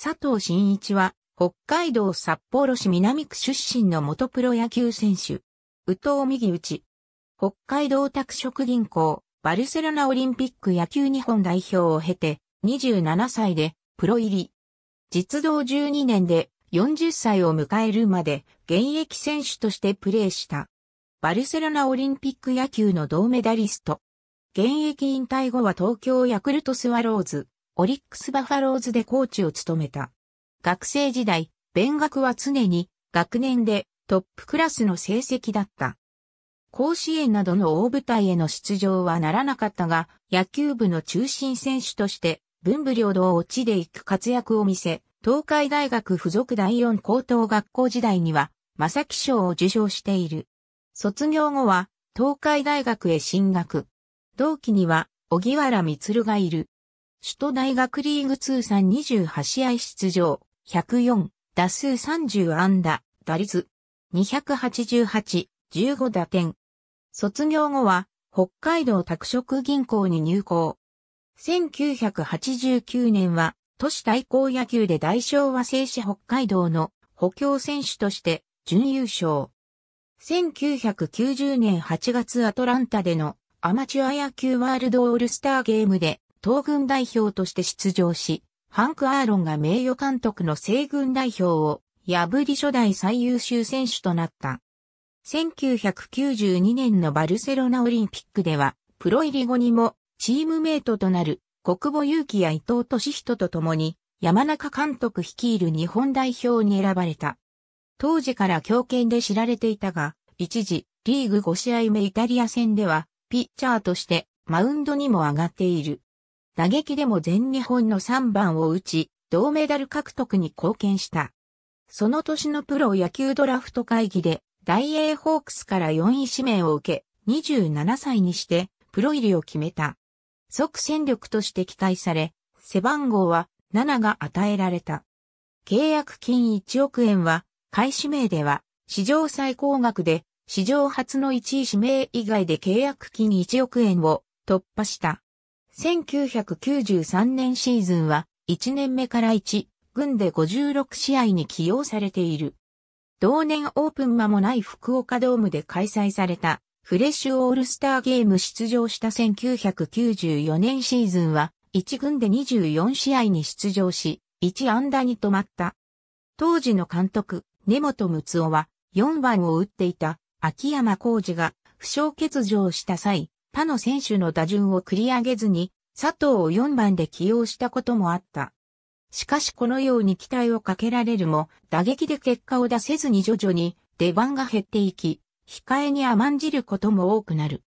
佐藤真一は、北海道札幌市南区出身の元プロ野球選手。宇藤右内。北海道拓殖銀行、バルセロナオリンピック野球日本代表を経て、27歳で、プロ入り。実動12年で、40歳を迎えるまで、現役選手としてプレーした。バルセロナオリンピック野球の銅メダリスト。現役引退後は東京ヤクルトスワローズ、オリックスバファローズでコーチを務めた。学生時代、勉学は常に学年でトップクラスの成績だった。甲子園などの大舞台への出場はならなかったが、野球部の中心選手として文武両道を地で行く活躍を見せ、東海大学附属第四高等学校時代には、正木賞を受賞している。卒業後は、東海大学へ進学。同期には、小木原光がいる。首都大学リーグ通算28試合出場、104、打数30安打、打率、288、15打点。卒業後は、北海道拓殖銀行に入校。1989年は、都市対抗野球で大昭和製紙北海道の補強選手として準優勝。1990年8月アトランタでのアマチュア野球ワールドオールスターゲームで東軍代表として出場し、ハンク・アーロンが名誉監督の西軍代表を破り初代最優秀選手となった。1992年のバルセロナオリンピックでは、プロ入り後にもチームメイトとなる国母祐気や伊藤俊人と共に山中監督率いる日本代表に選ばれた。当時から強権で知られていたが、一時、リーグ5試合目イタリア戦では、ピッチャーとしてマウンドにも上がっている。打撃でも全日本の3番を打ち、銅メダル獲得に貢献した。その年のプロ野球ドラフト会議で、大英ホークスから4位指名を受け、27歳にして、プロ入りを決めた。即戦力として期待され、背番号は7が与えられた。契約金1億円は、開始名では、史上最高額で、史上初の1位指名以外で契約金1億円を突破した。1993年シーズンは1年目から1軍で56試合に起用されている。同年オープン間もない福岡ドームで開催されたフレッシュオールスターゲーム出場した1994年シーズンは1軍で24試合に出場し1安打に止まった。当時の監督根本睦夫は4番を打っていた秋山浩二が負傷欠場した際他の選手の打順を繰り上げずに、佐藤を4番で起用したこともあった。しかしこのように期待をかけられるも、打撃で結果を出せずに徐々に出番が減っていき、控えに甘んじることも多くなる。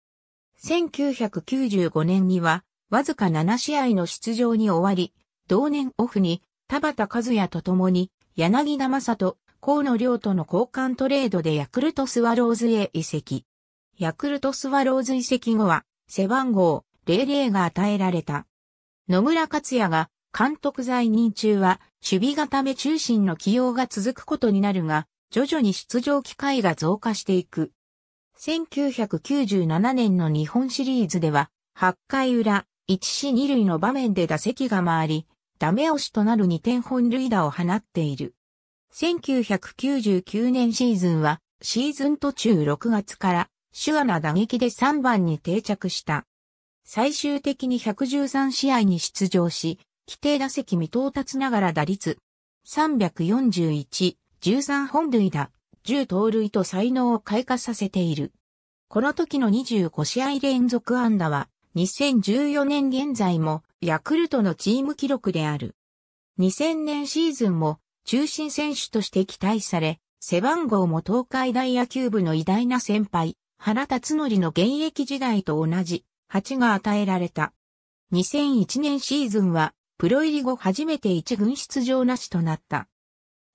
1995年には、わずか7試合の出場に終わり、同年オフに田畑和也と共に柳田正人、河野亮との交換トレードでヤクルトスワローズへ移籍。ヤクルトスワローズ移籍後は、背番号00が与えられた。野村克也が監督在任中は守備固め中心の起用が続くことになるが、徐々に出場機会が増加していく。1997年の日本シリーズでは、8回裏、1死2塁の場面で打席が回り、ダメ押しとなる2点本塁打を放っている。1999年シーズンは、シーズン途中6月から手話な打撃で3番に定着した。最終的に113試合に出場し、規定打席未到達ながら打率341、13本塁打、10盗塁と才能を開花させている。この時の25試合連続安打は、2014年現在もヤクルトのチーム記録である。2000年シーズンも中心選手として期待され、背番号も東海大野球部の偉大な先輩、原辰則の現役時代と同じ8が与えられた。2001年シーズンはプロ入り後初めて1軍出場なしとなった。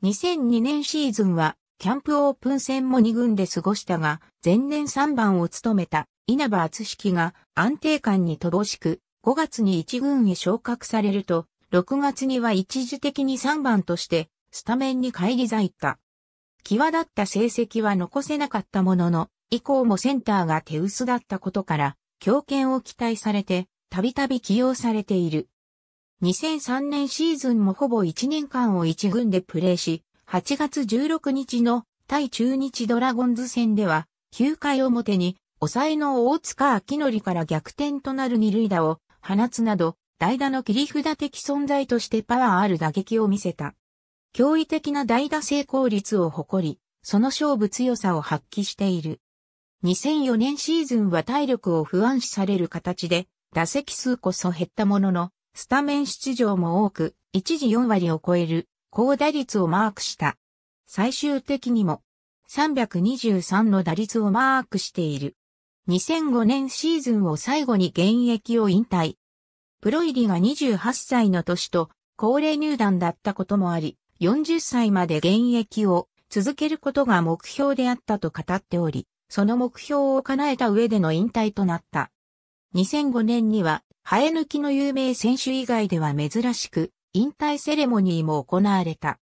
2002年シーズンはキャンプオープン戦も2軍で過ごしたが、前年3番を務めた稲葉厚式が安定感に乏しく、5月に1軍へ昇格されると、6月には一時的に3番としてスタメンに返り咲いた。際立った成績は残せなかったものの、以降もセンターが手薄だったことから、強肩を期待されて、たびたび起用されている。2003年シーズンもほぼ1年間を1軍でプレーし、8月16日の対中日ドラゴンズ戦では、9回表に抑えの大塚明則から逆転となる二塁打を放つなど、代打の切り札的存在としてパワーある打撃を見せた。驚異的な代打成功率を誇り、その勝負強さを発揮している。2004年シーズンは体力を不安視される形で、打席数こそ減ったものの、スタメン出場も多く、一時4割を超える高打率をマークした。最終的にも323の打率をマークしている。2005年シーズンを最後に現役を引退。プロ入りが28歳の年と高齢入団だったこともあり、40歳まで現役を続けることが目標であったと語っており、その目標を叶えた上での引退となった。2005年には、生え抜きの有名選手以外では珍しく、引退セレモニーも行われた。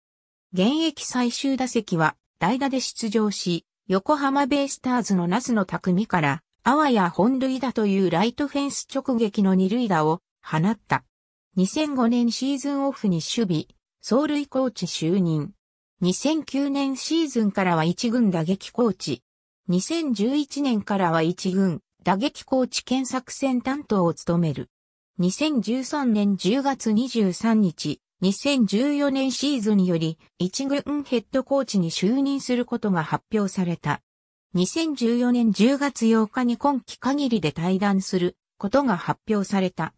現役最終打席は、代打で出場し、横浜ベイスターズのナスの匠から、あわや本塁打というライトフェンス直撃の二塁打を放った。2005年シーズンオフに守備、走塁コーチ就任。2009年シーズンからは一軍打撃コーチ、2011年からは一軍、打撃コーチ検索戦担当を務める。2013年10月23日、2014年シーズンにより、一軍ヘッドコーチに就任することが発表された。2014年10月8日に今季限りで退団することが発表された。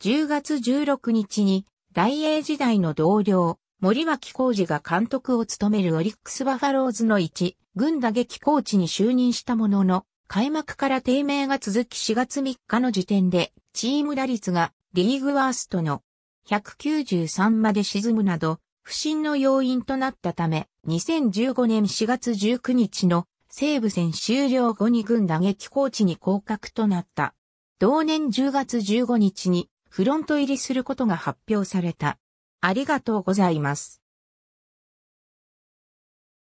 10月16日に、大英時代の同僚、森脇浩二が監督を務めるオリックスバファローズの1、軍打撃コーチに就任したものの、開幕から低迷が続き4月3日の時点で、チーム打率がリーグワーストの193まで沈むなど、不振の要因となったため、2015年4月19日の西武戦終了後に軍打撃コーチに降格となった。同年10月15日にフロント入りすることが発表された。ありがとうございます。